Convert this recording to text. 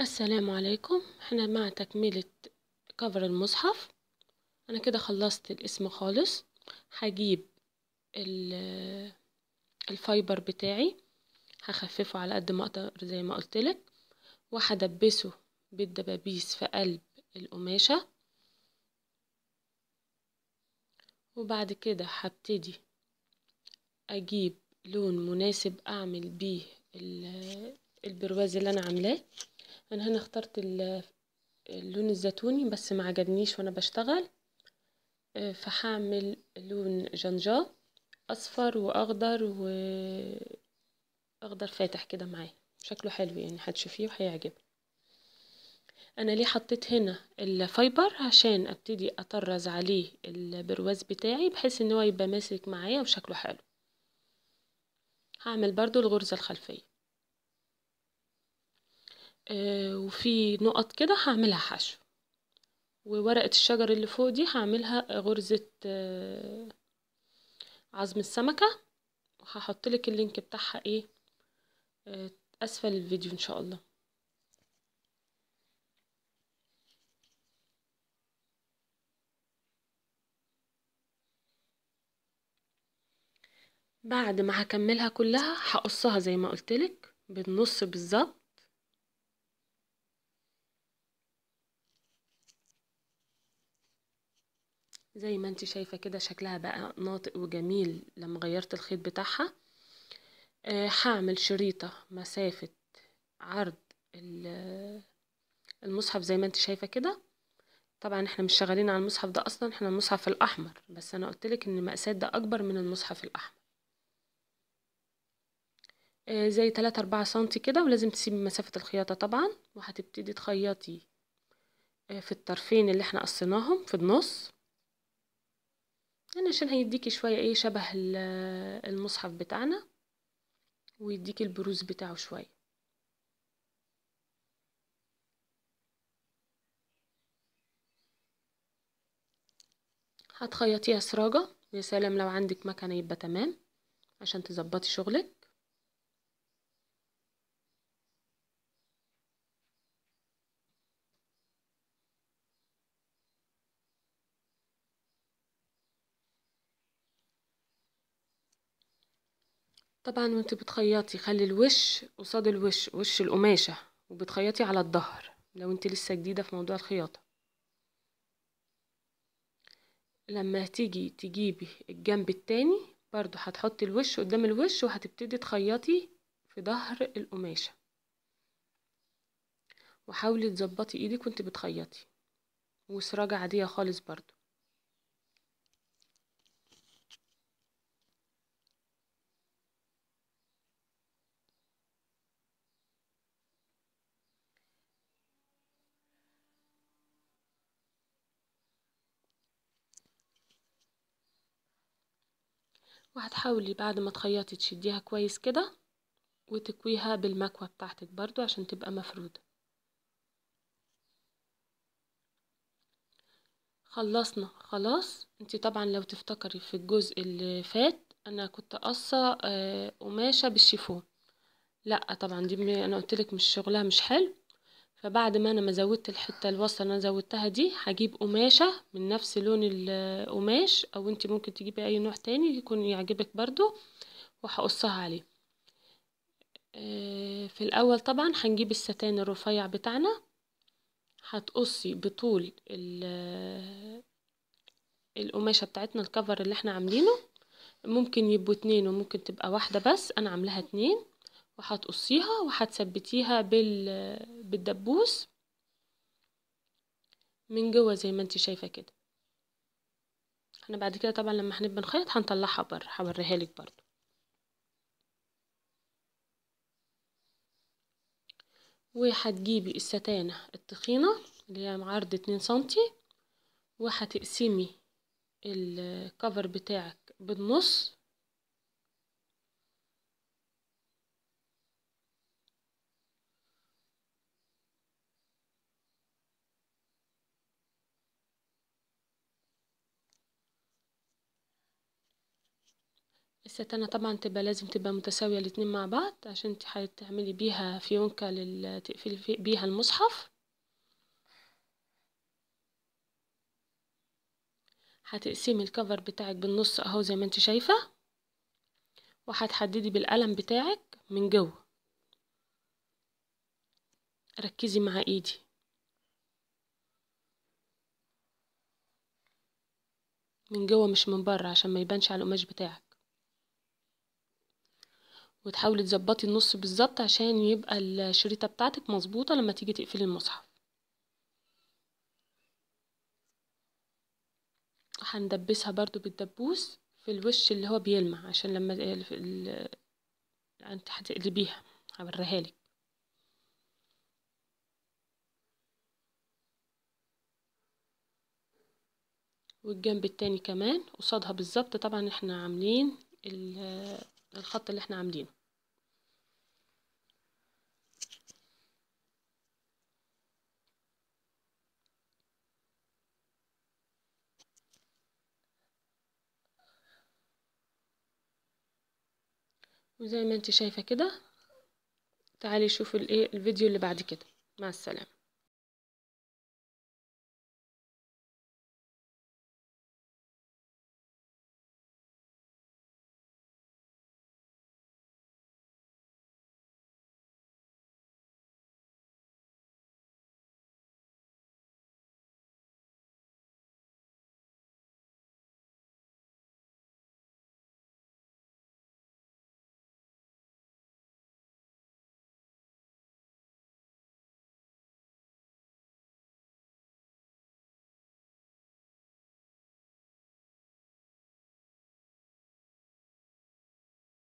السلام عليكم احنا مع تكملة كفر المصحف انا كده خلصت الاسم خالص هجيب الفايبر بتاعي هخففه على قد ما اقدر زي ما قلتلك وهدبسه بالدبابيس في قلب القماشة وبعد كده هبتدي اجيب لون مناسب اعمل بيه البرواز اللي انا عاملاه انا هنا اخترت اللون الزيتوني بس ما عجبنيش وانا بشتغل آه، فحامل لون جنجا اصفر واخضر واخضر فاتح كده معاه شكله حلو يعني هتشوفيه وهيعجبك انا ليه حطيت هنا الفايبر عشان ابتدي اطرز عليه البرواز بتاعي بحيث ان هو يبقى ماسك معايا وشكله حلو هعمل برضو الغرزة الخلفية آه، وفي نقط كده هعملها حشو وورقة الشجر اللي فوق دي هعملها غرزة آه، عظم السمكة وهحط لك اللينك بتاعها ايه آه، اسفل الفيديو ان شاء الله بعد ما هكملها كلها هقصها زي ما قلتلك بالنص بالظبط زي ما انت شايفة كده شكلها بقى ناطق وجميل لما غيرت الخيط بتاعها آه، هعمل شريطة مسافة عرض المصحف زي ما انت شايفة كده طبعا احنا مش شغالين على المصحف ده اصلا احنا المصحف الاحمر بس انا قلتلك ان المقاسات ده اكبر من المصحف الاحمر آه، زي تلاتة أربعة سنتي كده ولازم تسيبي مسافة الخياطة طبعا وهتبتدي تخيطي آه، في الطرفين اللي احنا قصيناهم في النص يعني عشان هيديكي شوية ايه شبه المصحف بتاعنا ويديكي البروز بتاعه شوية هتخيطيها سراجة يا سلام لو عندك مكنة يبقى تمام عشان تظبطي شغلك طبعا وانت بتخيطي خلي الوش قصاد الوش وش القماشة وبتخيطي على الظهر لو انت لسه جديدة في موضوع الخياطة لما هتيجي تجيبي الجنب التاني برضو هتحطي الوش قدام الوش وهتبتدي تخيطي في ظهر القماشة وحاولي تظبطي ايدك وانت بتخيطي وسراجة عادية خالص برضو وهتحاولي بعد ما تخيطي تشديها كويس كده وتكويها بالمكوة بتاعتك برضو عشان تبقى مفرودة خلصنا خلاص انت طبعا لو تفتكري في الجزء اللي فات انا كنت قصة آه، قماشة بالشيفون لا طبعا دي انا قلتلك مش شغلها مش حلو فبعد ما انا ما زودت الحته الوسطى اللي انا زودتها دي هجيب قماشه من نفس لون القماش او انت ممكن تجيبي اي نوع تاني يكون يعجبك برضو وهقصها عليه آه، في الاول طبعا هنجيب الستان الرفيع بتاعنا هتقصي بطول القماشه بتاعتنا الكفر اللي احنا عاملينه ممكن يبقوا اتنين وممكن تبقى واحده بس انا عاملاها اتنين وهتقصيها وهتثبتيها بال بالدبوس من جوه زي ما انت شايفه كده احنا بعد كده طبعا لما هنبقى نخيط هنطلعها بره هوريها لك برضو وهتجيبي الستانة التخينة اللي هي عرض اتنين سنتي وهتقسمي الكفر بتاعك بالنص الستانة طبعا تبقى لازم تبقى متساوية الاتنين مع بعض عشان انت هتعملي بيها فيونكة لل... تقفلي بيها المصحف هتقسمي الكفر بتاعك بالنص اهو زي ما انت شايفة وهتحددي بالقلم بتاعك من جوه ركزي مع ايدي من جوه مش من بره عشان ما يبانش على القماش بتاعك وتحاولي تظبطي النص بالظبط عشان يبقى الشريطة بتاعتك مظبوطة لما تيجي تقفلي المصحف هندبسها برضو بالدبوس في الوش اللي هو بيلمع عشان لما ال... انت هتقلبيها هوريها لك والجنب التاني كمان قصادها بالظبط طبعا احنا عاملين ال الخط اللي احنا عاملينه وزي ما انت شايفة كده تعالي شوفي الايه الفيديو اللي بعد كده مع السلامة